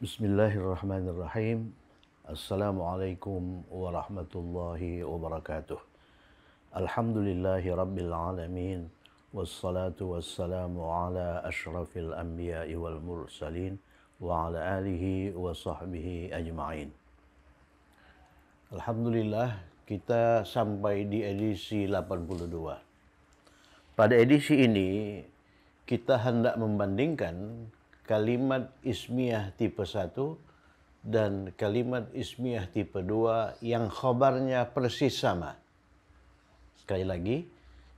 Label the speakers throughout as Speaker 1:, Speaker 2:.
Speaker 1: Bismillahirrahmanirrahim. Assalamualaikum warahmatullahi wabarakatuh. Alhamdulillahi rabbil alamin. Wassalatu wassalamu ala ashrafil anbiya'i wal mursalin wa ala alihi wa sahbihi ajma'in. Alhamdulillah kita sampai di edisi 82. Pada edisi ini kita hendak membandingkan kalimat ismiyah tipe 1 dan kalimat ismiyah tipe 2 yang khobarnya persis sama. Sekali lagi,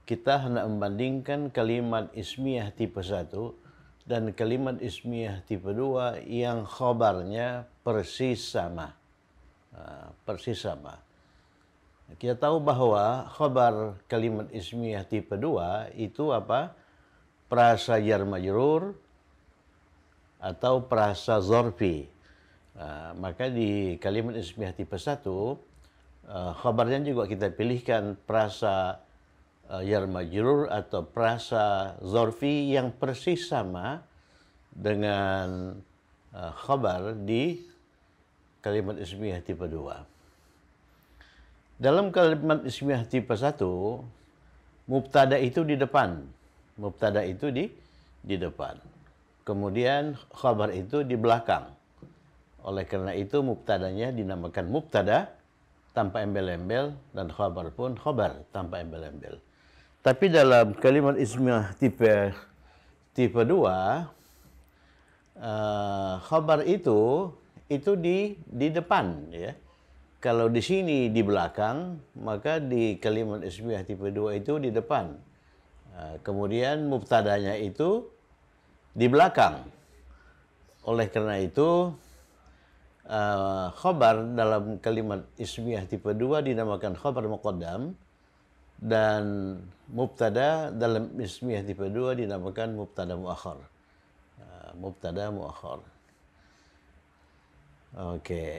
Speaker 1: kita hendak membandingkan kalimat ismiyah tipe 1 dan kalimat ismiyah tipe 2 yang khobarnya persis sama. Persis sama. Kita tahu bahwa khobar kalimat ismiyah tipe 2 itu apa? Prasa majrur, atau perasa zorfi. Uh, maka di kalimat ismiyah tipe 1, uh, ah, khabarnya juga kita pilihkan perasa uh, yar atau perasa zorfi yang persis sama dengan uh, khabar di kalimat ismiyah tipe 2. Dalam kalimat ismiyah tipe 1, mubtada itu di depan. Mubtada itu di di depan. Kemudian khabar itu di belakang. Oleh karena itu mubtadanya dinamakan mubtada tanpa embel-embel dan khabar pun khabar tanpa embel-embel. Tapi dalam kalimat ismiyah tipe tipe 2 uh, eh, khabar itu itu di di depan ya. Kalau di sini di belakang, maka di kalimat ismiyah tipe 2 itu di depan. Uh, kemudian mubtadanya itu di belakang. Oleh karena itu, uh, khobar dalam kalimat ismiyah tipe 2 dinamakan khobar muqaddam dan mubtada dalam ismiyah tipe 2 dinamakan mubtada muakhar. Uh, eh, mubtada muakhar. Oke. Okay.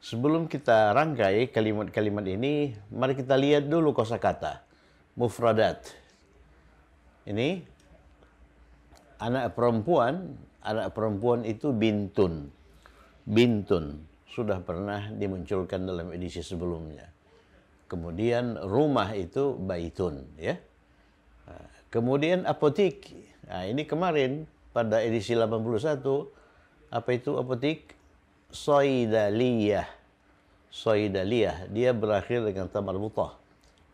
Speaker 1: Sebelum kita rangkai kalimat-kalimat ini, mari kita lihat dulu kosakata mufradat. Ini anak perempuan, anak perempuan itu bintun. Bintun sudah pernah dimunculkan dalam edisi sebelumnya. Kemudian rumah itu baitun, ya. Kemudian apotik. Nah, ini kemarin pada edisi 81 apa itu apotik? Soidaliyah. Soidaliyah, dia berakhir dengan tamarbutah.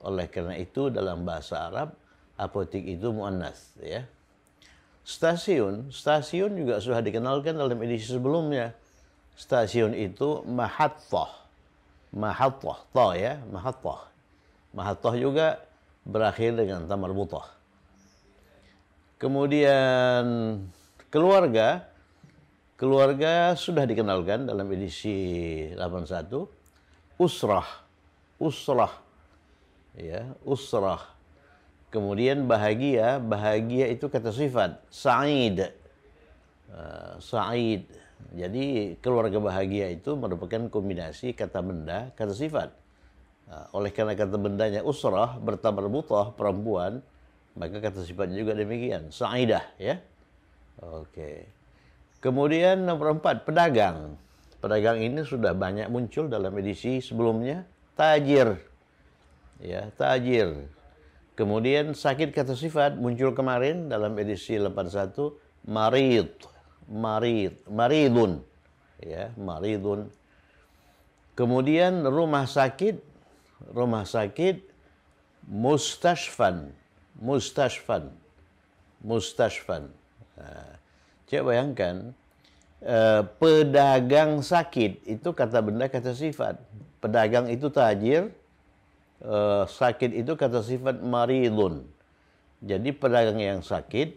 Speaker 1: Oleh karena itu dalam bahasa Arab apotik itu muannas, ya. Stasiun, stasiun juga sudah dikenalkan dalam edisi sebelumnya. Stasiun itu mahatoh, mahatoh, toh ya, mahatoh. Mahatoh juga berakhir dengan tamar butoh. Kemudian keluarga, keluarga sudah dikenalkan dalam edisi 81. Usrah, usrah, ya, usrah Kemudian bahagia, bahagia itu kata sifat, sa'id. Uh, sa'id. Jadi keluarga bahagia itu merupakan kombinasi kata benda, kata sifat. Uh, oleh karena kata bendanya usrah, bertambah butoh, perempuan, maka kata sifatnya juga demikian. Sa'idah ya. Oke. Okay. Kemudian nomor empat, pedagang. Pedagang ini sudah banyak muncul dalam edisi sebelumnya. Tajir. Ya, tajir. Kemudian sakit kata sifat muncul kemarin dalam edisi 81 marid, marid, maridun. Ya, maridun. Kemudian rumah sakit, rumah sakit mustashfan, mustashfan, mustashfan. Nah, coba bayangkan eh, pedagang sakit itu kata benda kata sifat. Pedagang itu tajir, Eh, sakit itu kata sifat maridun. Jadi pedagang yang sakit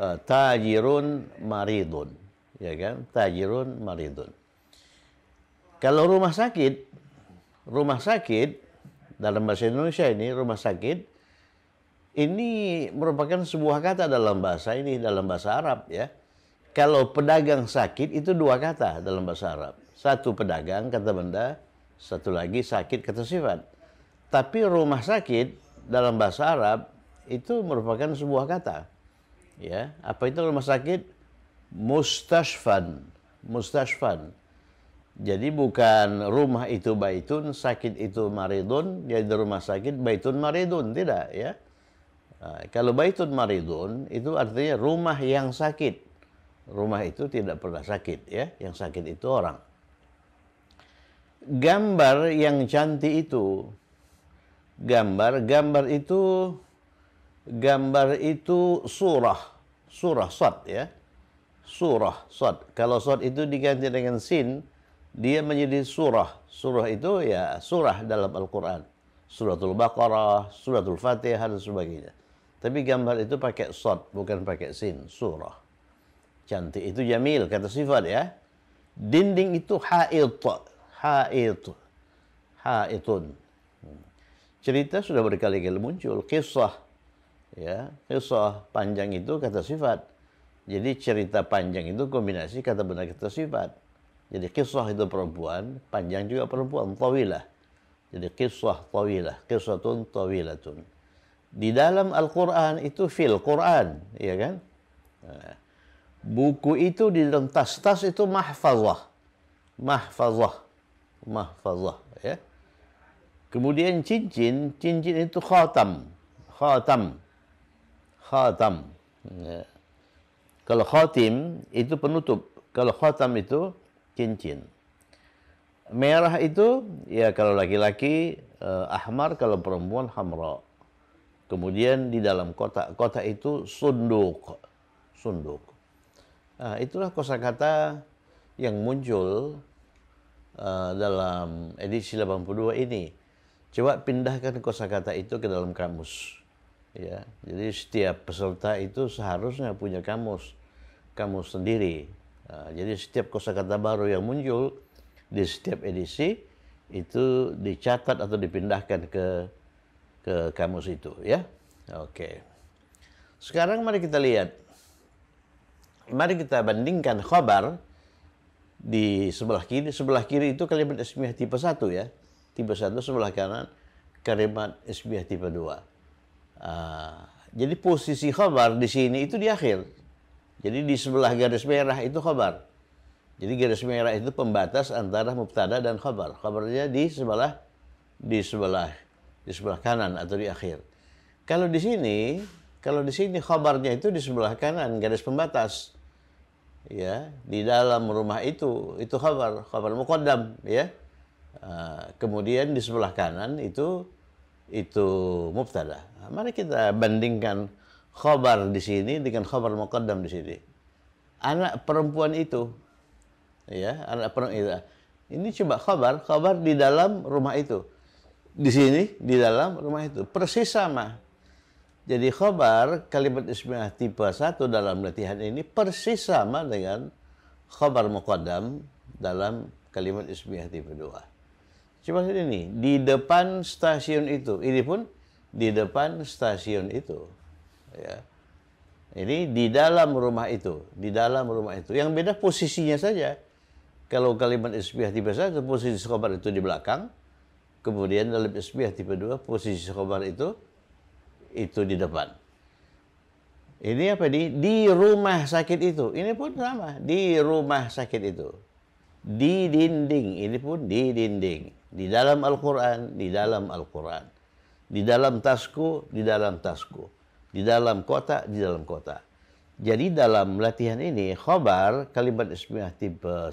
Speaker 1: uh, tajirun maridun, ya kan? Tajirun maridun. Kalau rumah sakit, rumah sakit dalam bahasa Indonesia ini rumah sakit ini merupakan sebuah kata dalam bahasa ini dalam bahasa Arab ya. Kalau pedagang sakit itu dua kata dalam bahasa Arab. Satu pedagang kata benda, satu lagi sakit kata sifat. Tapi rumah sakit dalam bahasa Arab itu merupakan sebuah kata. Ya, apa itu rumah sakit? Mustashfan. Mustashfan. Jadi bukan rumah itu baitun, sakit itu maridun, jadi rumah sakit baitun maridun, tidak ya. Nah, kalau baitun maridun itu artinya rumah yang sakit. Rumah itu tidak pernah sakit ya, yang sakit itu orang. Gambar yang cantik itu gambar. Gambar itu gambar itu surah, surah sod ya. Surah sod. Kalau sod itu diganti dengan sin, dia menjadi surah. Surah itu ya surah dalam Al-Qur'an. Suratul Baqarah, Suratul Fatihah dan sebagainya. Tapi gambar itu pakai sod, bukan pakai sin, surah. Cantik itu jamil, kata sifat ya. Dinding itu ha'it, ha'it, ha'itun cerita sudah berkali-kali muncul kisah ya kisah panjang itu kata sifat jadi cerita panjang itu kombinasi kata benda kata sifat jadi kisah itu perempuan panjang juga perempuan tawilah jadi kisah tawilah kisatun tawilatun di dalam Al-Quran itu fil Quran ya kan nah, buku itu di dalam tas-tas itu mahfazah mahfazah mahfazah ya Kemudian cincin, cincin itu khatam. Khatam. Khatam. Ya. Kalau khatim itu penutup. Kalau khatam itu cincin. Merah itu ya kalau laki-laki eh, ahmar, kalau perempuan hamra. Kemudian di dalam kotak, kotak itu sunduk. Sunduk. Nah, itulah kosakata yang muncul uh, dalam edisi 82 ini. Coba pindahkan kosakata itu ke dalam kamus. Ya, jadi setiap peserta itu seharusnya punya kamus, kamus sendiri. Nah, jadi setiap kosakata baru yang muncul di setiap edisi itu dicatat atau dipindahkan ke ke kamus itu, ya. Oke. Sekarang mari kita lihat. Mari kita bandingkan khobar di sebelah kiri. Sebelah kiri itu kalimat ismiyah tipe 1 ya tipe satu sebelah kanan kalimat isbiah tipe dua. Uh, jadi posisi khabar di sini itu di akhir. Jadi di sebelah garis merah itu khabar. Jadi garis merah itu pembatas antara mubtada dan khabar. Khabarnya di sebelah di sebelah di sebelah kanan atau di akhir. Kalau di sini, kalau di sini khabarnya itu di sebelah kanan garis pembatas. Ya, di dalam rumah itu itu khabar, khabar muqaddam, ya. Eh, kemudian di sebelah kanan itu itu mubtada. Mari kita bandingkan khobar di sini dengan khobar muqaddam di sini. Anak perempuan itu ya, anak perempuan itu. Ini coba khobar, khobar di dalam rumah itu. Di sini di dalam rumah itu persis sama. Jadi khobar kalimat ismiyah tipe 1 dalam latihan ini persis sama dengan khobar muqaddam dalam kalimat ismiyah tipe 2. Seperti ini, di depan stasiun itu, ini pun di depan stasiun itu. Ya. Ini di dalam rumah itu, di dalam rumah itu. Yang beda posisinya saja. Kalau kalimat isbiah tipe satu, posisi sekobar itu di belakang. Kemudian dalam isbiah tipe dua, posisi sekobar itu itu di depan. Ini apa di di rumah sakit itu. Ini pun sama di rumah sakit itu. Di dinding, ini pun di dinding. Di dalam Al-Quran, di dalam Al-Quran. Di dalam tasku, di dalam tasku. Di dalam kota, di dalam kota. Jadi dalam latihan ini, khobar kalimat ismiah tipe 1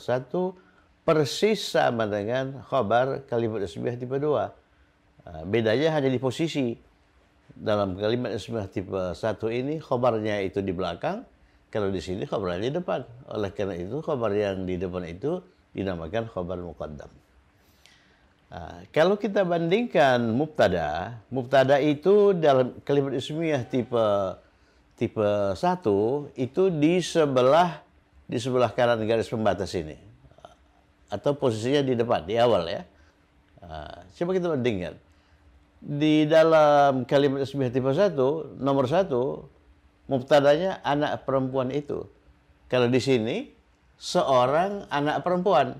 Speaker 1: persis sama dengan khobar kalimat ismiah tipe 2. Nah, bedanya hanya di posisi. Dalam kalimat ismiah tipe 1 ini, khobarnya itu di belakang, kalau di sini khobarnya di depan. Oleh karena itu khobar yang di depan itu dinamakan khobar muqaddam. Ah, kalau kita bandingkan mubtada, mubtada itu dalam kalimat ismiyah tipe tipe satu itu di sebelah di sebelah kanan garis pembatas ini. atau posisinya di depan, di awal ya. Ah, coba kita bandingkan. Di dalam kalimat ismiyah tipe satu nomor satu mubtadanya anak perempuan itu. Kalau di sini seorang anak perempuan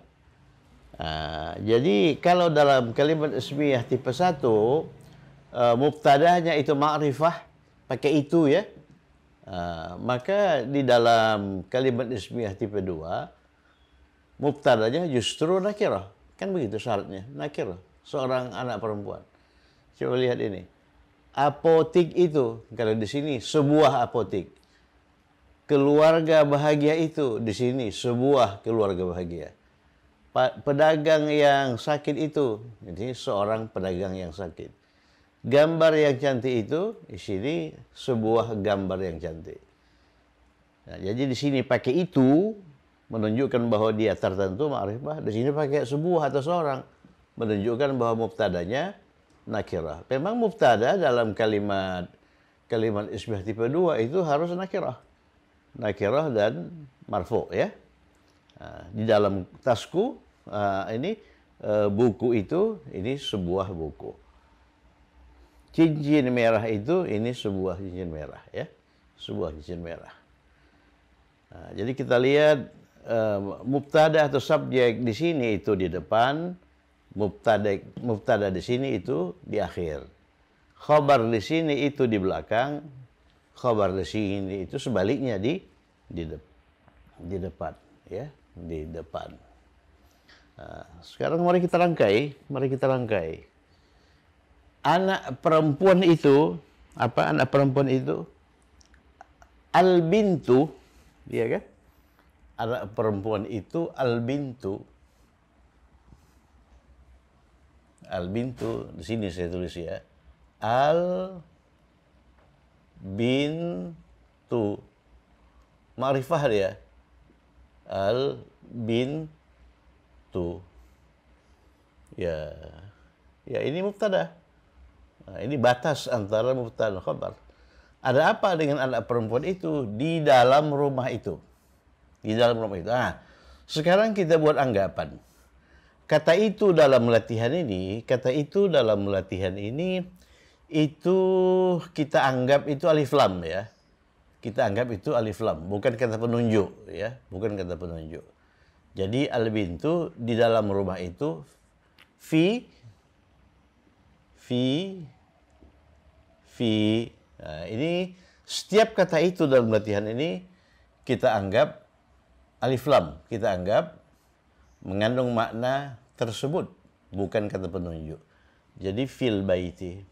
Speaker 1: Ah, jadi kalau dalam kalimat ismiyah tipe satu uh, ah, mubtadahnya itu ma'rifah pakai itu ya. Uh, maka di dalam kalimat ismiyah tipe dua mubtadahnya justru nakirah. Kan begitu syaratnya, nakirah. Seorang anak perempuan. Coba lihat ini. Apotik itu kalau di sini sebuah apotik keluarga bahagia itu di sini sebuah keluarga bahagia pedagang yang sakit itu. Jadi seorang pedagang yang sakit. Gambar yang cantik itu di sini sebuah gambar yang cantik. Nah, jadi di sini pakai itu menunjukkan bahwa dia tertentu ma'rifah. Di sini pakai sebuah atau seorang menunjukkan bahwa mubtadanya nakirah. Memang mubtada dalam kalimat kalimat isbah tipe dua itu harus nakirah. Nakirah dan marfu ya. Ah, di dalam tasku ah, ini eh, buku itu ini sebuah buku. Cincin merah itu ini sebuah cincin merah ya, sebuah cincin merah. Nah, jadi kita lihat eh, mubtada atau subjek di sini itu di depan, mubtada mubtada di sini itu di akhir. Khobar di sini itu di belakang, khobar di sini itu sebaliknya di di, de, di depan ya di depan. Nah, sekarang mari kita rangkai, mari kita rangkai. Anak perempuan itu, apa anak perempuan itu? albintu bintu ya kan? Anak perempuan itu albintu albintu di sini saya tulis ya. Al-bintu. Marifah dia al bin tu ya ya ini mubtada nah, ini batas antara mubtada dan khabar ada apa dengan anak perempuan itu di dalam rumah itu di dalam rumah itu ah sekarang kita buat anggapan kata itu dalam latihan ini kata itu dalam latihan ini itu kita anggap itu alif lam ya kita anggap itu alif lam, bukan kata penunjuk ya, bukan kata penunjuk. Jadi al bintu di dalam rumah itu fi fi fi. Nah, ini setiap kata itu dalam latihan ini kita anggap alif lam, kita anggap mengandung makna tersebut, bukan kata penunjuk. Jadi fil baiti.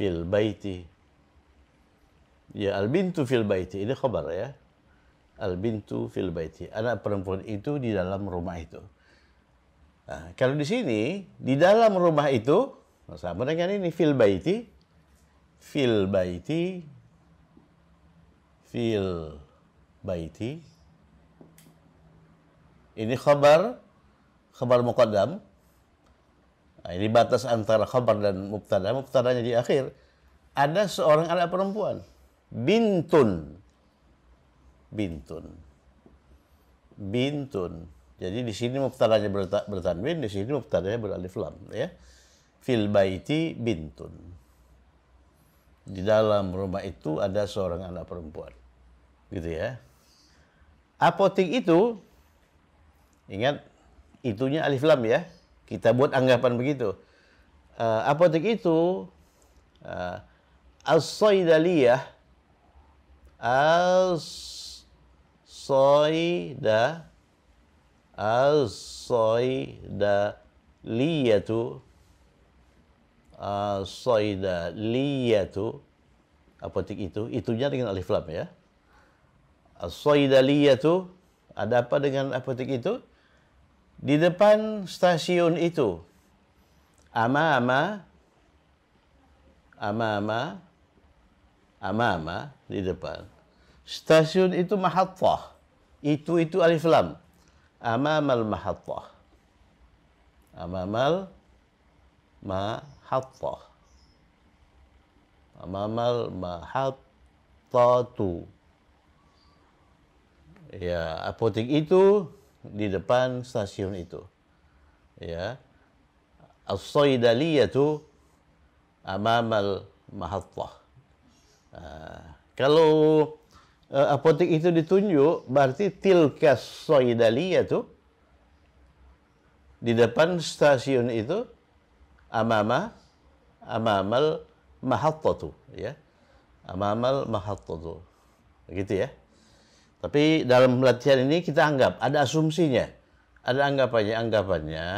Speaker 1: fil baiti. Ya al bintu fil baiti ini khabar ya. Al bintu fil baiti. Anak perempuan itu di dalam rumah itu. Nah, kalau di sini di dalam rumah itu sama dengan ini fil baiti fil baiti fil baiti ini khabar khabar muqaddam Nah, ini batas antara khabar dan mubtada. Mubtadanya di akhir. Ada seorang anak perempuan. Bintun. Bintun. Bintun. Jadi di sini mubtadanya bertanwin, di sini mubtadanya beralif lam. Ya. Fil baiti bintun. Di dalam rumah itu ada seorang anak perempuan. Gitu ya. Apotik itu, ingat, itunya alif lam ya kita buat anggapan begitu. Uh, eh, apotek itu uh, as-saidaliyah as-saida as-saidaliyatu as-saidaliyatu apotik itu itunya dengan alif lam ya as-saidaliyatu ada apa dengan apotik itu di depan stasiun itu, ama-ama, ama-ama, ama-ama di depan. Stasiun itu mahattah. Itu itu alif lam. Amamal mahattah. Amamal mahattah. Amamal mahattatu. Ya, apotek itu di depan stasiun itu. Ya. As-Saidaliyatu amamal mahattah. Uh, ah, kalau uh, eh, apotek itu ditunjuk berarti tilkas saydaliyatu di depan stasiun itu amama amamal mahattatu ya. Amamal mahattatu. Begitu ya. Tapi dalam latihan ini kita anggap ada asumsinya, ada anggapannya, anggapannya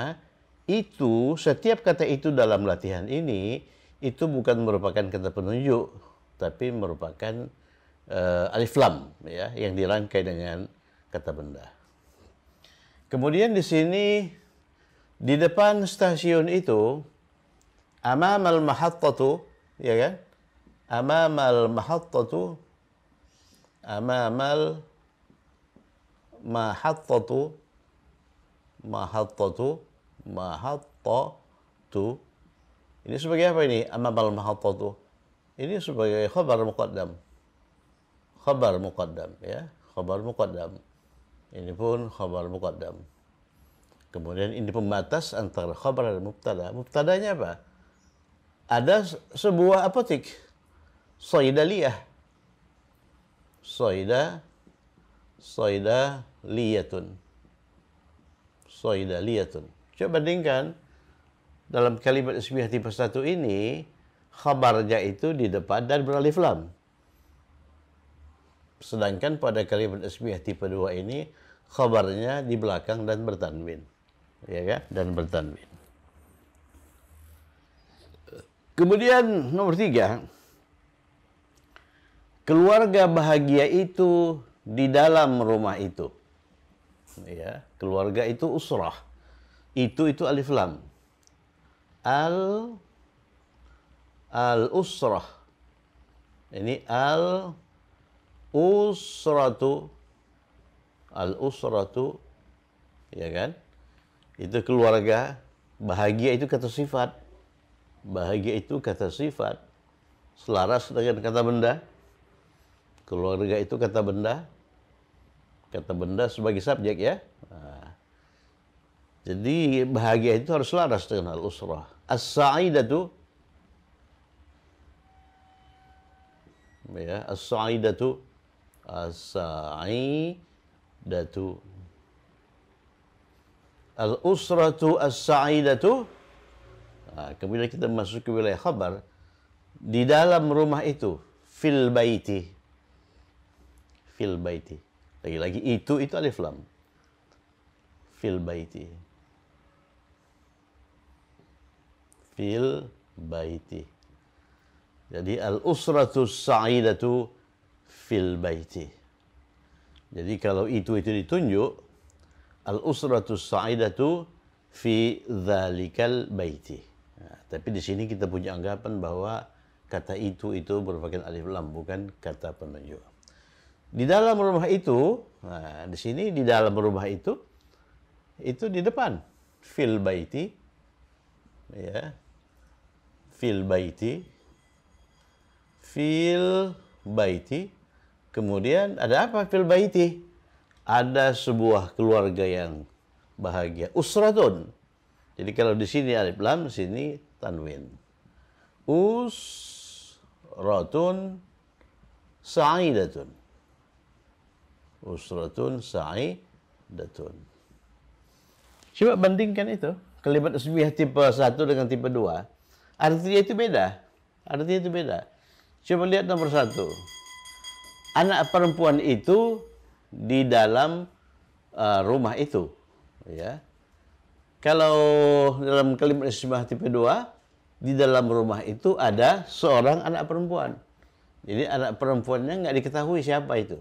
Speaker 1: itu setiap kata itu dalam latihan ini itu bukan merupakan kata penunjuk, tapi merupakan uh, alif lam ya yang dirangkai dengan kata benda. Kemudian di sini di depan stasiun itu amamal mahattatu ya kan? Amamal mahattatu amamal mahattatu mahattatu mahattatu ini sebagai apa ini Amal mahattatu ini sebagai khabar muqaddam khabar muqaddam ya khabar muqaddam ini pun khabar muqaddam kemudian ini pembatas antara khabar dan mubtada mubtadanya apa ada sebuah apotik soidaliyah soida soida liyatun. Soida liyatun. Coba bandingkan dalam kalimat ismiyah tipe satu ini khabarnya itu di depan dan beralif lam. Sedangkan pada kalimat ismiyah tipe dua ini khabarnya di belakang dan bertanwin. Ya kan? Dan bertanwin. Kemudian nomor tiga, keluarga bahagia itu di dalam rumah itu. Ya, keluarga itu usrah. Itu itu alif lam. Al al usrah. Ini al usratu al usratu ya kan? Itu keluarga. Bahagia itu kata sifat. Bahagia itu kata sifat. Selaras dengan kata benda Keluarga itu kata benda, kata benda sebagai subjek ya. Nah. Jadi bahagia itu harus laras dengan al-usrah. as itu ya, as itu as tu al-usratu usrah as itu nah, kemudian kita masuk ke wilayah khabar di dalam rumah itu fil baiti fil baiti. Lagi-lagi itu itu alif lam. Fil baiti. Fil baiti. Jadi al usratu sa'idatu fil baiti. Jadi kalau itu itu ditunjuk al usratu sa'idatu fi dzalikal baiti. Nah, tapi di sini kita punya anggapan bahwa kata itu itu merupakan alif lam bukan kata penunjuk. Di dalam rumah itu, nah di sini di dalam rumah itu, itu di depan. Fil baiti, ya. Fil baiti, fil baiti. Kemudian ada apa fil baiti? Ada sebuah keluarga yang bahagia. Usratun. Jadi kalau di sini alif lam, di sini tanwin. Usratun sa'idatun usratun datun. Coba bandingkan itu. Kalimat usmiah tipe 1 dengan tipe 2. Artinya itu beda. Artinya itu beda. Coba lihat nomor satu. Anak perempuan itu di dalam uh, rumah itu. ya. Kalau dalam kalimat usmiah tipe 2, di dalam rumah itu ada seorang anak perempuan. Jadi anak perempuannya nggak diketahui siapa itu.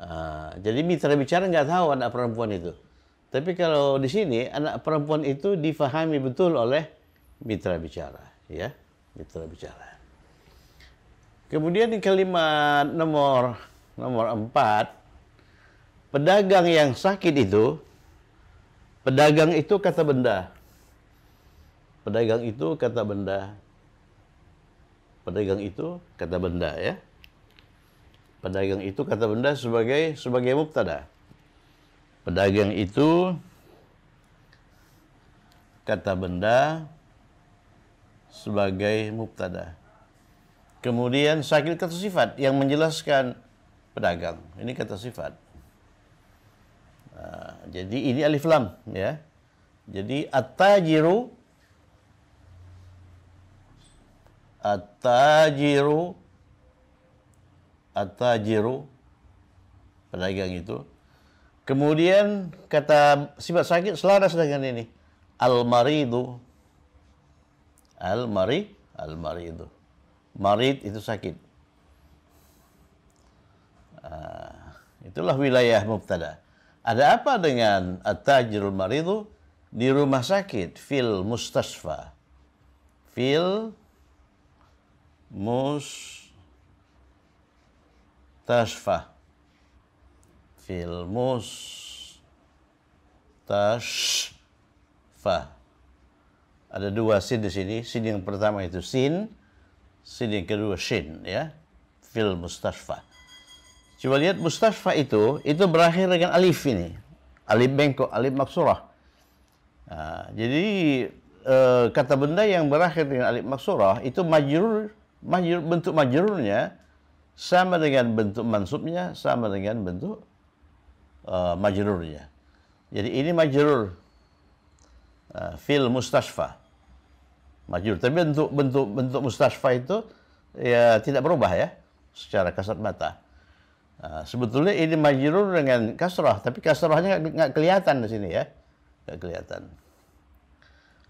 Speaker 1: Ah, jadi mitra bicara nggak tahu anak perempuan itu. Tapi kalau di sini anak perempuan itu difahami betul oleh mitra bicara, ya, mitra bicara. Kemudian di kalimat nomor nomor empat, pedagang yang sakit itu, pedagang itu kata benda. Pedagang itu kata benda. Pedagang itu kata benda ya. Pedagang itu kata benda sebagai sebagai mubtada. Pedagang itu kata benda sebagai mubtada. Kemudian sakil kata sifat yang menjelaskan pedagang. Ini kata sifat. Nah, jadi ini alif lam ya. Jadi atajiru atajiru at-tajiru pedagang itu. Kemudian kata sifat sakit selaras dengan ini. Al-maridu. Al-mari, al-maridu. Marid itu sakit. Ah, itulah wilayah mubtada. Ada apa dengan at-tajirul maridu di rumah sakit fil mustasfa? Fil mustasfa. تشفى filmus tashfa ada dua sin di sini sin yang pertama itu sin sin yang kedua shin ya filmus mustashfa coba lihat mustashfa itu itu berakhir dengan alif ini alif bengkok alif maksurah nah, jadi e, kata benda yang berakhir dengan alif maksurah itu majrur majrur bentuk majrurnya sama dengan bentuk mansubnya, sama dengan bentuk uh, majrurnya. Jadi ini majrur uh, fil mustashfa. Majrur. Tapi bentuk bentuk bentuk mustashfa itu ya tidak berubah ya secara kasat mata. Uh, sebetulnya ini majrur dengan kasrah, tapi kasrahnya nggak kelihatan di sini ya. Nggak kelihatan.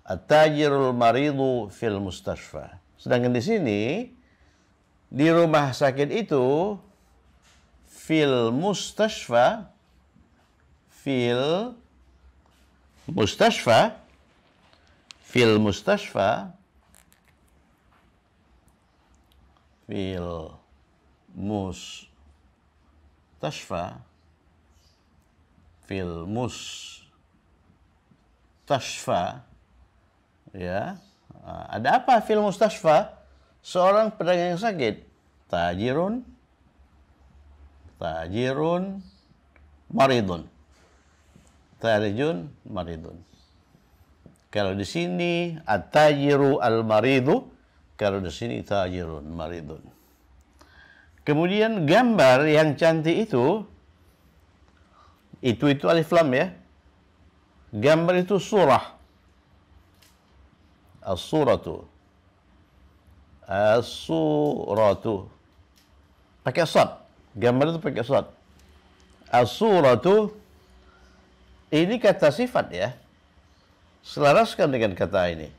Speaker 1: At-tajirul maridu fil mustashfa. Sedangkan di sini di rumah sakit itu fil mustashfa fil mustashfa fil mustashfa fil mustashfa fil tashfa ya nah, ada apa fil mustashfa Seorang pedagang sakit, tajirun, tajirun, maridun. Tajirun maridun. Kalau di sini at-tajiru al-maridu, kalau di sini tajirun, maridun. Kemudian gambar yang cantik itu, itu itu alif lam ya. Gambar itu surah. As-suratu as-suratu. Pakai sod. Gambar itu pakai sod. As-suratu ini kata sifat ya. Selaraskan dengan kata ini.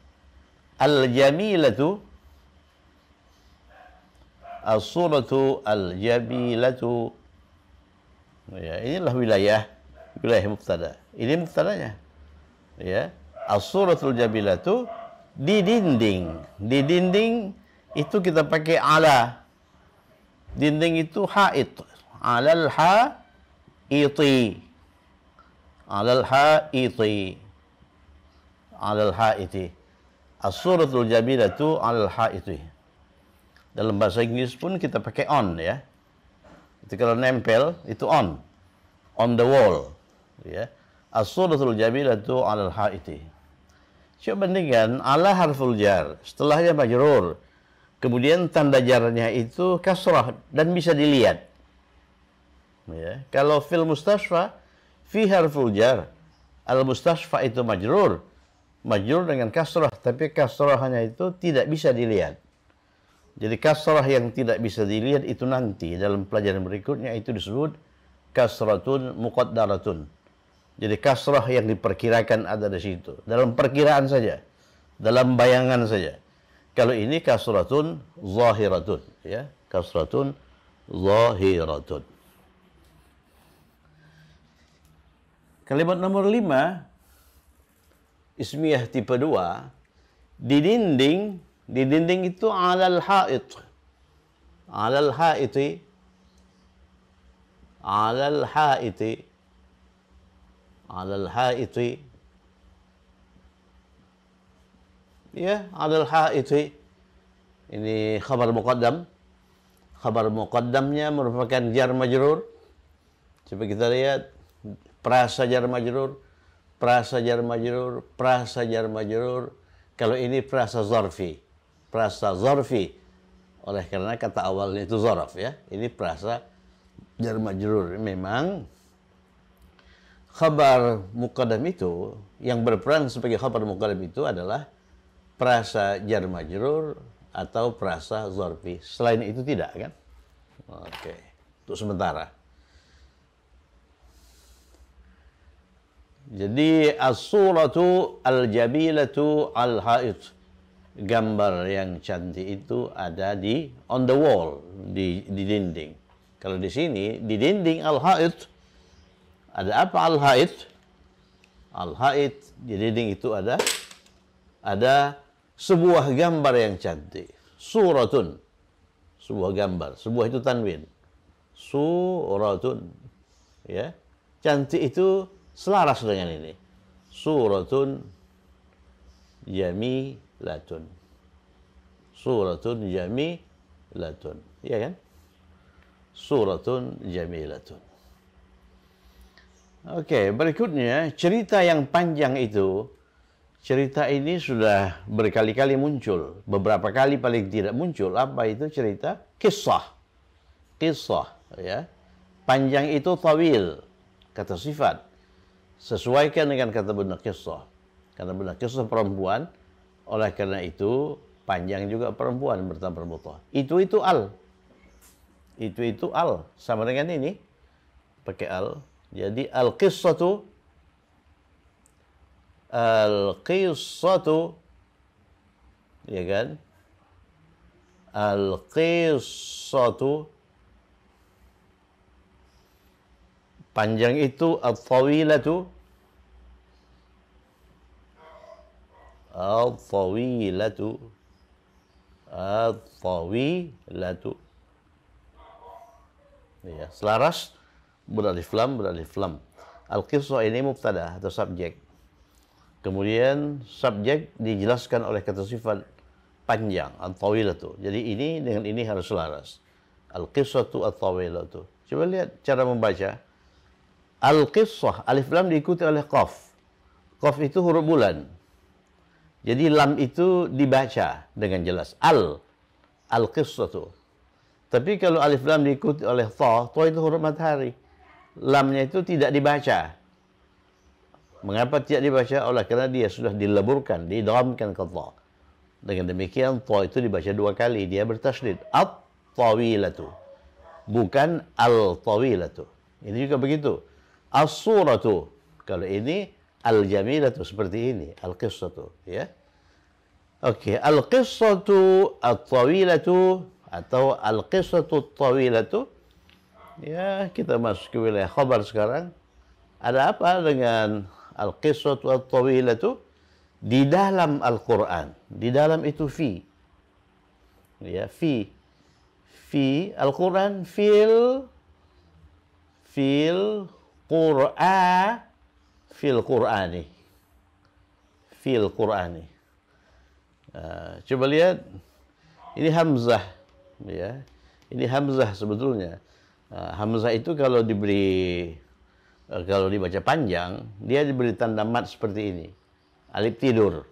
Speaker 1: Al-jamilatu As-suratu al-jamilatu ya, Inilah wilayah Wilayah muftada Ini muftadanya ya. As-suratul jamilatu Di dinding Di dinding itu kita pakai ala. Dinding itu ha'it. Alal ha'iti. Alal ha'iti. Alal ha'iti. As-suratul jamilatu alal ha'iti. Dalam bahasa Inggris pun kita pakai on ya. Itu kalau nempel itu on. On the wall. Ya. As-suratul jamilatu alal ha'iti. Coba bandingkan ala harful jar. Setelahnya majrur. Kemudian tanda jarnya itu kasrah dan bisa dilihat. Ya. Kalau fil mustashfa, fi harful jar. Al mustashfa itu majrur. Majrur dengan kasrah, tapi kasrahnya itu tidak bisa dilihat. Jadi kasrah yang tidak bisa dilihat itu nanti dalam pelajaran berikutnya itu disebut kasratun muqaddaratun. Jadi kasrah yang diperkirakan ada di situ. Dalam perkiraan saja. Dalam bayangan saja. Kalau ini kasratun zahiratun ya, kasratun zahiratun. Kalimat nomor lima, ismiyah tipe dua, di dinding, di dinding itu alal ha'it. Alal ha'iti. Alal ha'iti. Alal ha'iti. ya hak itu ini khabar muqaddam khabar muqaddamnya merupakan jar majrur coba kita lihat prasa jar majrur prasa jar majrur prasa jar majrur kalau ini prasa zarfi prasa zarfi oleh karena kata awalnya itu zarf ya ini prasa jar majrur memang khabar muqaddam itu yang berperan sebagai khabar muqaddam itu adalah perasa jar majrur atau perasa zorfi. Selain itu tidak kan? Oke, untuk sementara. Jadi as-suratu al-jabilatu al-haid. Gambar yang cantik itu ada di on the wall, di, di dinding. Kalau di sini, di dinding al-haid, ada apa al-haid? Al-haid, di dinding itu ada ada sebuah gambar yang cantik. Suratun. Sebuah gambar. Sebuah itu tanwin. Suratun. Ya. Cantik itu selaras dengan ini. Suratun jamilatun. Suratun jamilatun. Iya kan? Suratun jamilatun. Oke, okay, berikutnya cerita yang panjang itu cerita ini sudah berkali-kali muncul. Beberapa kali paling tidak muncul. Apa itu cerita? Kisah. Kisah. Ya. Panjang itu tawil. Kata sifat. Sesuaikan dengan kata benda kisah. Karena benda kisah perempuan. Oleh karena itu panjang juga perempuan bertambah perempuan Itu-itu al. Itu-itu al. Sama dengan ini. Pakai al. Jadi al kisah itu al-qisatu ya kan al-qisatu panjang itu al-tawilatu al-tawilatu al-tawilatu ya selaras beralif lam beralif lam al-qisah ini mubtada atau subjek Kemudian subjek dijelaskan oleh kata sifat panjang atau Jadi ini dengan ini harus selaras. Al-qissatu atau tawilatu Coba lihat cara membaca. al kisah alif lam diikuti oleh qaf. Qaf itu huruf bulan. Jadi lam itu dibaca dengan jelas. Al al-qissatu. Tapi kalau alif lam diikuti oleh ta, ta itu huruf matahari. Lamnya itu tidak dibaca Mengapa tidak dibaca? Oleh karena dia sudah dileburkan, didramkan ke ta. Dengan demikian ta itu dibaca dua kali, dia bertasydid. At-tawilatu. Bukan al-tawilatu. Ini juga begitu. As-suratu. Kalau ini al-jamilatu seperti ini, al-qissatu, ya. Oke, okay. al-qissatu at-tawilatu atau al-qissatu at-tawilatu. Ya, kita masuk ke wilayah khabar sekarang. Ada apa dengan al-qisratu at-tawilatu di dalam Al-Qur'an. Di dalam itu fi. Ya, fi. Fi Al-Qur'an fil fil Qur'an fil Qur'ani. Fil Qur'ani. Uh, coba lihat ini hamzah ya. Ini hamzah sebetulnya. Uh, hamzah itu kalau diberi Eh, kalau dibaca panjang, dia diberi tanda mat seperti ini. Alif tidur,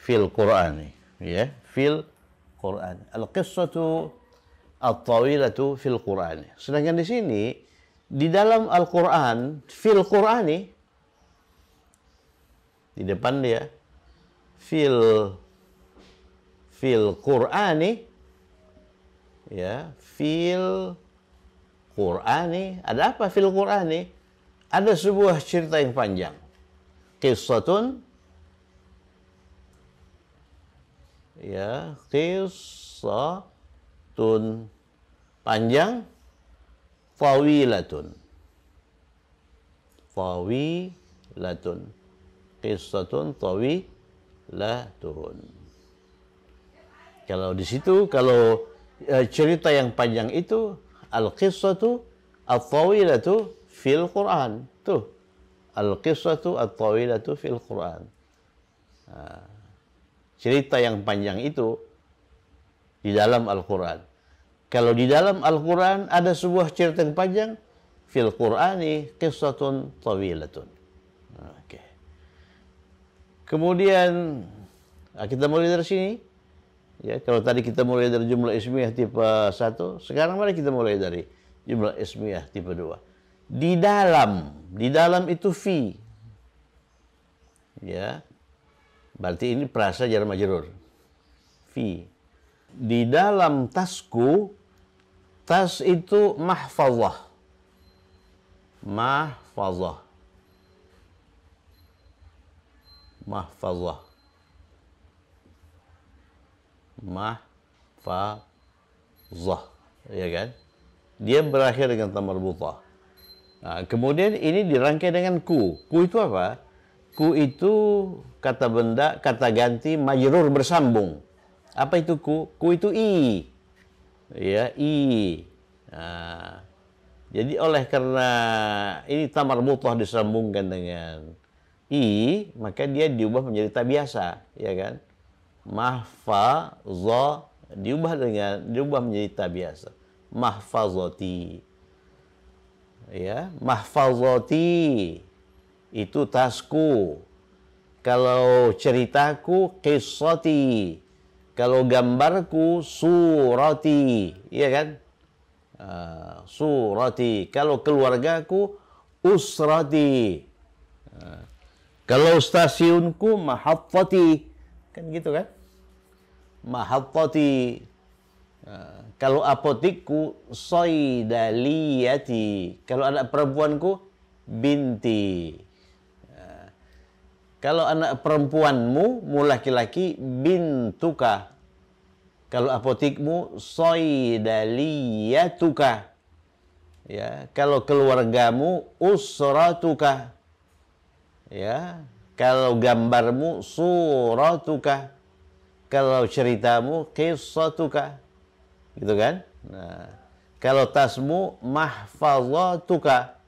Speaker 1: fil Qur'an, ya, fil Qur'an. Al-qissatu al tawilatu fil Qur'an. Sedangkan di sini di dalam Al-Qur'an, fil Qur'an, di depan dia fil fil Qur'ani ya, fil Qur'ani. Ada apa fil Qur'ani? Ada sebuah cerita yang panjang. Kisatun ya, kisatun panjang fawilatun. Fawilatun. Kisatun tawilatun. Kalau di situ kalau eh, cerita yang panjang itu al-qissatu al-tawilatu fil Quran. Tuh. al atau at tuh fil Quran. Nah, cerita yang panjang itu di dalam Al-Quran. Kalau di dalam Al-Quran ada sebuah cerita yang panjang, fil Qur'ani qissatun tawilatun. Nah, oke. Kemudian ah, kita mulai dari sini. Ya, kalau tadi kita mulai dari jumlah ismiyah tipe 1, sekarang mari kita mulai dari jumlah ismiyah tipe 2 di dalam. Di dalam itu fi. Ya. Berarti ini perasa jar majrur. Fi. Di dalam tasku tas itu mahfazah. Mahfazah. Mahfazah. Mahfazah. Ya kan? Dia berakhir dengan tamar butah. Nah, kemudian ini dirangkai dengan ku. Ku itu apa? Ku itu kata benda, kata ganti, majrur bersambung. Apa itu ku? Ku itu i. Ya, i. Nah, jadi oleh karena ini tamar mutlak disambungkan dengan i, maka dia diubah menjadi tak biasa, ya kan? Mahfa, zo, diubah dengan diubah menjadi tak biasa. Mahfazoti ya mahfazati itu tasku kalau ceritaku kisati kalau gambarku surati iya kan uh, surati kalau keluargaku usrati uh, kalau stasiunku mahattati kan gitu kan mahattati uh, ah, kalau apotikku soidaliyati. Kalau anak perempuanku binti. Nah, kalau anak perempuanmu mu laki-laki bintuka. Kalau apotikmu soidaliyatuka. Ya, kalau keluargamu usratuka. Ya, kalau gambarmu suratuka. Kalau ceritamu kisatuka Gitu kan? Nah, kalau tasmu mahfazatuka.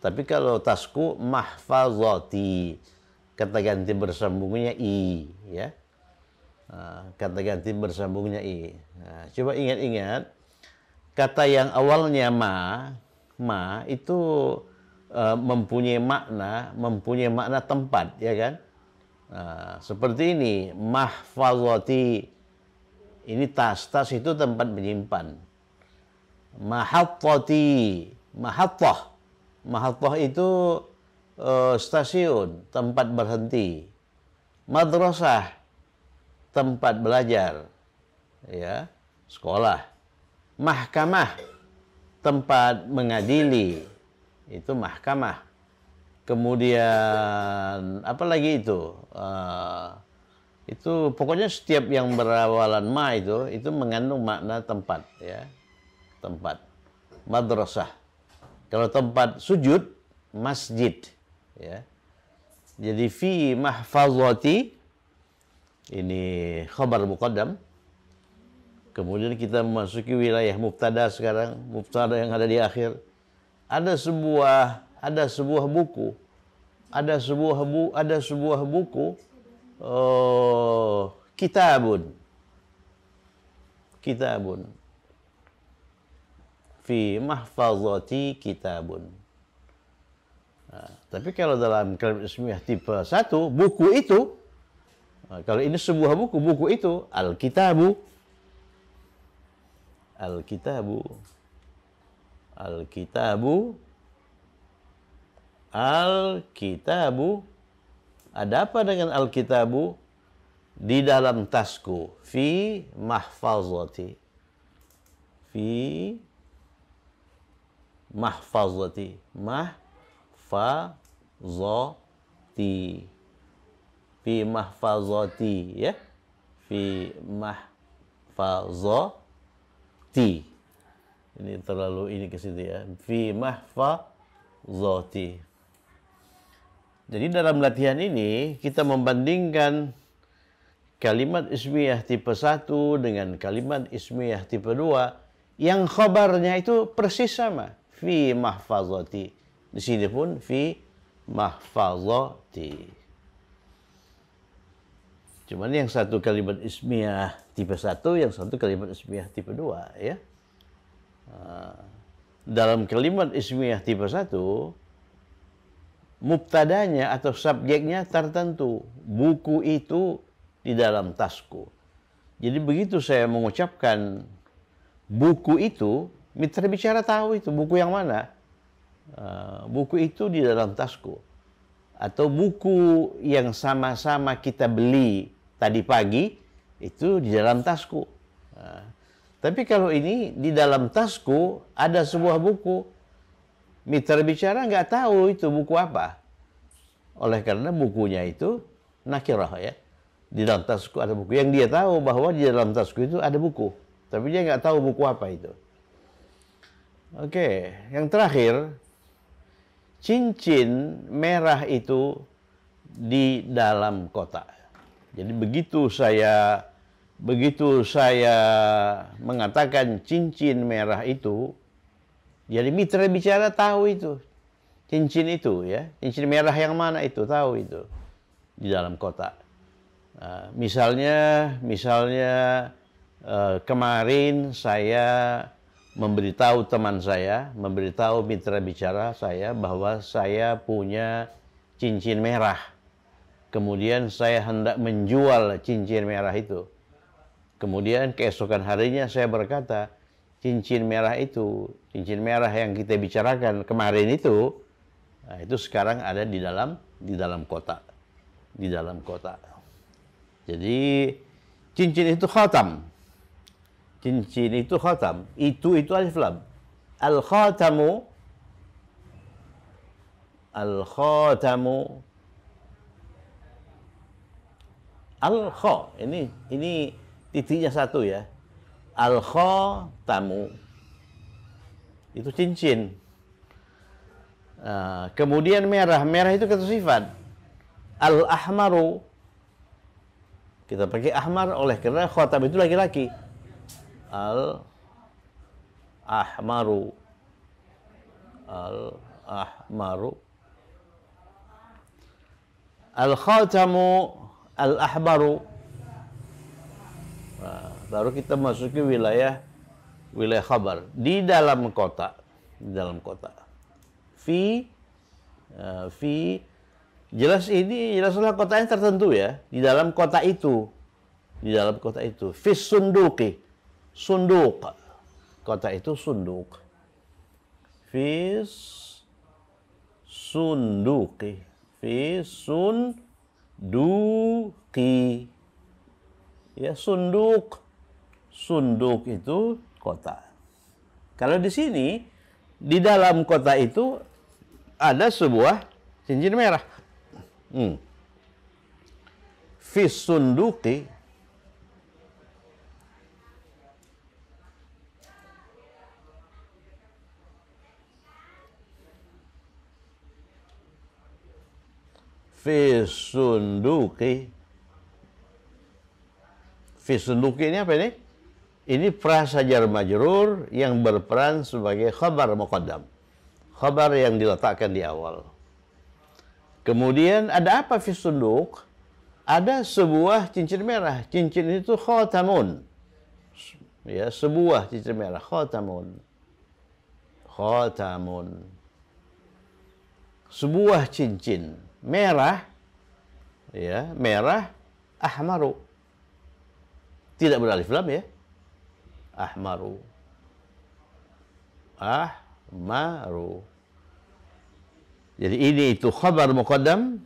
Speaker 1: Tapi kalau tasku mahfazati. Kata ganti bersambungnya i, ya. Nah, kata ganti bersambungnya i. Nah, coba ingat-ingat kata yang awalnya ma, ma itu uh, mempunyai makna, mempunyai makna tempat, ya kan? Nah, seperti ini mahfazati ini tas, tas itu tempat menyimpan. Mahattati, mahattah. Mahattah itu uh, stasiun, tempat berhenti. Madrasah, tempat belajar. Ya, sekolah. Mahkamah, tempat mengadili. Itu mahkamah. Kemudian apa lagi itu? Uh, itu pokoknya setiap yang berawalan ma itu itu mengandung makna tempat ya tempat madrasah kalau tempat sujud masjid ya jadi fi mahfazati ini khabar muqaddam kemudian kita memasuki wilayah mubtada sekarang mubtada yang ada di akhir ada sebuah ada sebuah buku ada sebuah bu, ada sebuah buku oh, kitabun. Kitabun. Fi mahfazati kitabun. Nah, tapi kalau dalam kalim ismiyah tipe satu, buku itu, nah, kalau ini sebuah buku, buku itu Alkitabu. Alkitabu. Alkitabu. Alkitabu. Ada apa dengan Alkitabu? Di dalam tasku. Fi mahfazati. Fi mahfazati. Mahfazati. Fi mahfazati. Ya. Fi mahfazati. Ini terlalu ini ke situ ya. Fi mahfazati. Jadi dalam latihan ini kita membandingkan kalimat ismiyah tipe 1 dengan kalimat ismiyah tipe 2 yang khabarnya itu persis sama. Fi mahfazati. Di sini pun fi mahfazati. Cuman yang satu kalimat ismiyah tipe 1, yang satu kalimat ismiyah tipe 2 ya. Ah, dalam kalimat ismiyah tipe 1 mubtadanya atau subjeknya tertentu. Buku itu di dalam tasku. Jadi begitu saya mengucapkan buku itu, mitra bicara tahu itu buku yang mana. Eh, buku itu di dalam tasku. Atau buku yang sama-sama kita beli tadi pagi, itu di dalam tasku. Eh, tapi kalau ini di dalam tasku ada sebuah buku mitra bicara nggak tahu itu buku apa. Oleh karena bukunya itu nakirah ya. Di dalam tasku ada buku. Yang dia tahu bahwa di dalam tasku itu ada buku. Tapi dia nggak tahu buku apa itu. Oke, yang terakhir. Cincin merah itu di dalam kotak. Jadi begitu saya begitu saya mengatakan cincin merah itu, jadi mitra bicara tahu itu. Cincin itu ya. Cincin merah yang mana itu tahu itu. Di dalam kota. Uh, nah, misalnya, misalnya uh, kemarin saya memberitahu teman saya, memberitahu mitra bicara saya bahwa saya punya cincin merah. Kemudian saya hendak menjual cincin merah itu. Kemudian keesokan harinya saya berkata, cincin merah itu, cincin merah yang kita bicarakan kemarin itu, nah itu sekarang ada di dalam di dalam kotak, di dalam kotak. Jadi cincin itu khatam. Cincin itu khatam. Itu itu alif lam. Al khatamu al khatamu al kh. ini ini titiknya satu ya al tamu itu cincin. Uh, kemudian merah, merah itu kata sifat. Al ahmaru kita pakai ahmar oleh karena khotab itu laki-laki. Al ahmaru al ahmaru al khatamu al ahbaru. Uh, nah, Baru kita masuki wilayah wilayah khabar di dalam kota, di dalam kota. Fi uh, fi jelas ini jelaslah kotanya tertentu ya, di dalam kota itu. Di dalam kota itu fi sunduki. Sunduk. Kota itu sunduk. Fi sunduki. Fi sunduki. Ya sunduk sunduk itu kota. Kalau di sini, di dalam kota itu ada sebuah cincin merah. Hmm. Fis sunduki Fisunduki Fisunduki ini apa ini? Ini prasajar majrur yang berperan sebagai khabar muqaddam. Khabar yang diletakkan di awal. Kemudian ada apa fi sunduk? Ada sebuah cincin merah. Cincin itu khatamun. Ya, sebuah cincin merah khatamun. Khatamun. Sebuah cincin merah ya, merah ahmaru. Tidak beralif lam ya ahmaru ahmaru jadi ini itu khabar muqaddam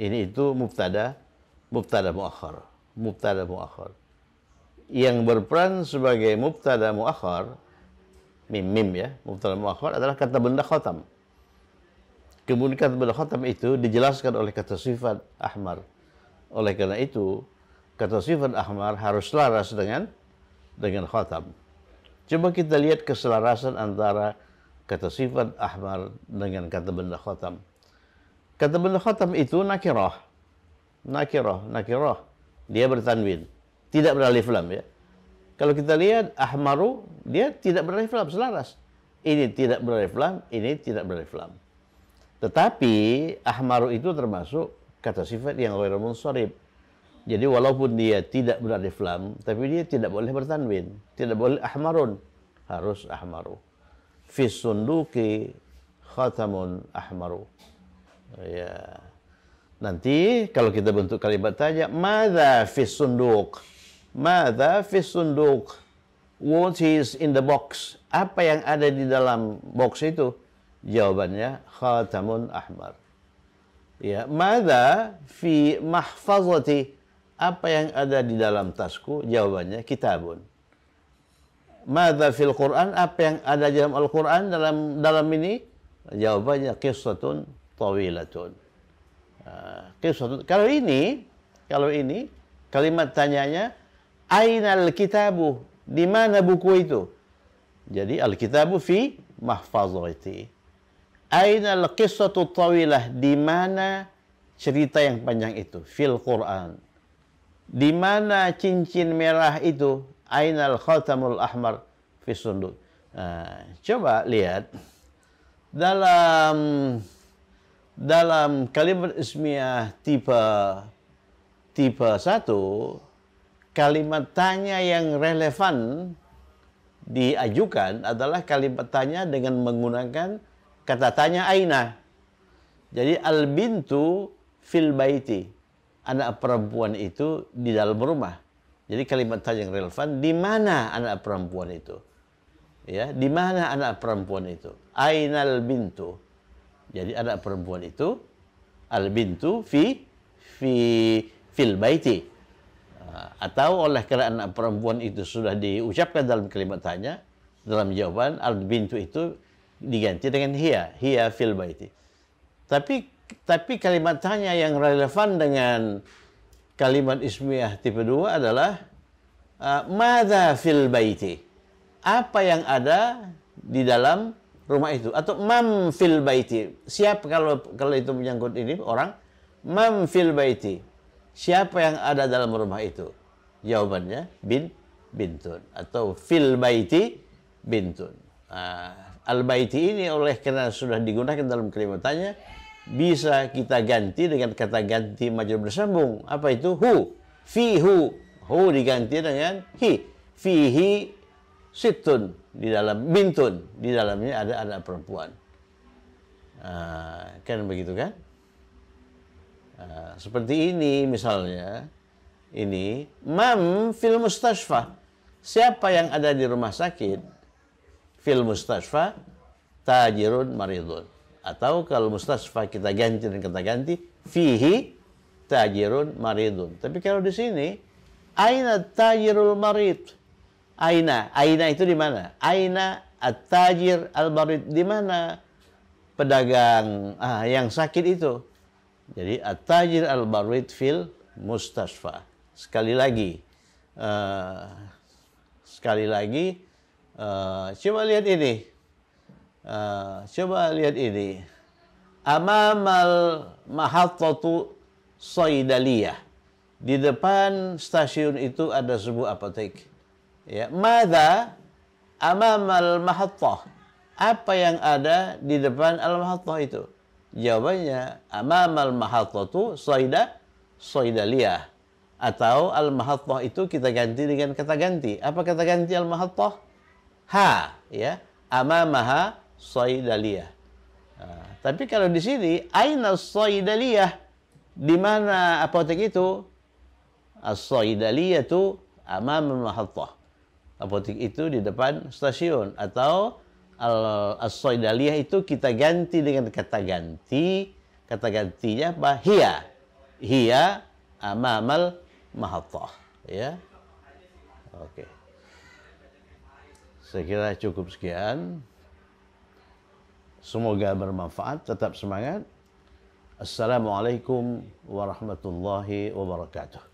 Speaker 1: ini itu mubtada mubtada muakhar mubtada muakhar yang berperan sebagai mubtada muakhar mim mim ya mubtada muakhar adalah kata benda khatam kemudian kata benda khatam itu dijelaskan oleh kata sifat ahmar oleh karena itu kata sifat ahmar harus laras dengan dengan khatam. Coba kita lihat keselarasan antara kata sifat ahmar dengan kata benda khatam. Kata benda khatam itu nakirah. Nakirah, nakirah. Dia bertanwin. Tidak beralif lam ya. Kalau kita lihat ahmaru, dia tidak beralif lam, selaras. Ini tidak beralif lam, ini tidak beralif lam. Tetapi ahmaru itu termasuk kata sifat yang ghairu munsharib jadi walaupun dia tidak benar lam, tapi dia tidak boleh bertanwin, tidak boleh ahmarun, harus ahmaru. Fi sunduki khatamun ahmaru. Ya. Nanti kalau kita bentuk kalimat tanya, mada fi sunduk? Mada fi sunduk? What is in the box? Apa yang ada di dalam box itu? Jawabannya khatamun ahmar. Ya, mada fi mahfazati? Apa yang ada di dalam tasku? Jawabannya kitabun. Mada fil Quran? Apa yang ada di dalam Al-Quran dalam dalam ini? Jawabannya kisatun tawilatun. Uh, ah, kisatun. Kalau ini, kalau ini kalimat tanyanya Ainal kitabu? Di mana buku itu? Jadi al-kitabu fi mahfazati. Ainal qissatu tawilah? Di mana cerita yang panjang itu? Fil Quran. Di mana cincin merah itu? Ainal khatamul ahmar fi sunduk. Nah, coba lihat dalam dalam kalimat ismiah tipe tipe satu kalimat tanya yang relevan diajukan adalah kalimat tanya dengan menggunakan kata tanya aina. Jadi al bintu fil baiti anak perempuan itu di dalam rumah. Jadi kalimat tanya yang relevan, di mana anak perempuan itu? Ya, di mana anak perempuan itu? Ainal bintu. Jadi anak perempuan itu al bintu fi fi fil baiti. Ah, atau oleh karena anak perempuan itu sudah diucapkan dalam kalimat tanya, dalam jawaban al bintu itu diganti dengan hia hia fil baiti. Tapi tapi kalimat tanya yang relevan dengan kalimat ismiyah tipe 2 adalah ah, Mada fil baiti? Apa yang ada di dalam rumah itu? Atau mam fil baiti? Siapa kalau kalau itu menyangkut ini orang? Mam fil baiti? Siapa yang ada dalam rumah itu? Jawabannya bin bintun atau fil baiti bintun. Uh, al baiti ini oleh karena sudah digunakan dalam kalimat tanya, bisa kita ganti dengan kata ganti maju bersambung. Apa itu? Hu. Fihu. Hu diganti dengan hi. Fihi situn. Di dalam bintun. Di dalamnya ada anak perempuan. Uh, kan begitu kan? Uh, seperti ini misalnya. Ini. Mam fil mustashfa. Siapa yang ada di rumah sakit? Fil mustashfa. Tajirun maridun atau kalau mustasfa kita ganti dan kita ganti, fihi tajirun maridun. Tapi kalau di sini, aina tajirul marid? Aina, aina itu di mana? Aina at-tajir al-marid di mana? Pedagang ah, yang sakit itu. Jadi at-tajir al-marid fil mustasfa. Sekali lagi, uh, sekali lagi, uh, coba lihat ini Ah, coba lihat ini. Amamal mahattatu Saidaliyah. Di depan stasiun itu ada sebuah apotek. Ya, mada amamal mahattah. Apa yang ada di depan al-mahattah itu? Jawabannya amamal mahattatu Saida Saidaliyah atau al-mahattah itu kita ganti dengan kata ganti. Apa kata ganti al-mahattah? Ha, ya. Amamaha Saidaliyah. Nah, tapi kalau di sini aina Saidaliyah di mana apotek itu? As-Saidaliyah itu amam toh Apotek itu di depan stasiun atau as-Saidaliyah itu kita ganti dengan kata ganti. Kata gantinya apa? Hiya. Hiya amamal toh Ya. Oke. Okay. Saya kira cukup sekian. Semoga bermanfaat, tetap semangat. Assalamualaikum warahmatullahi wabarakatuh.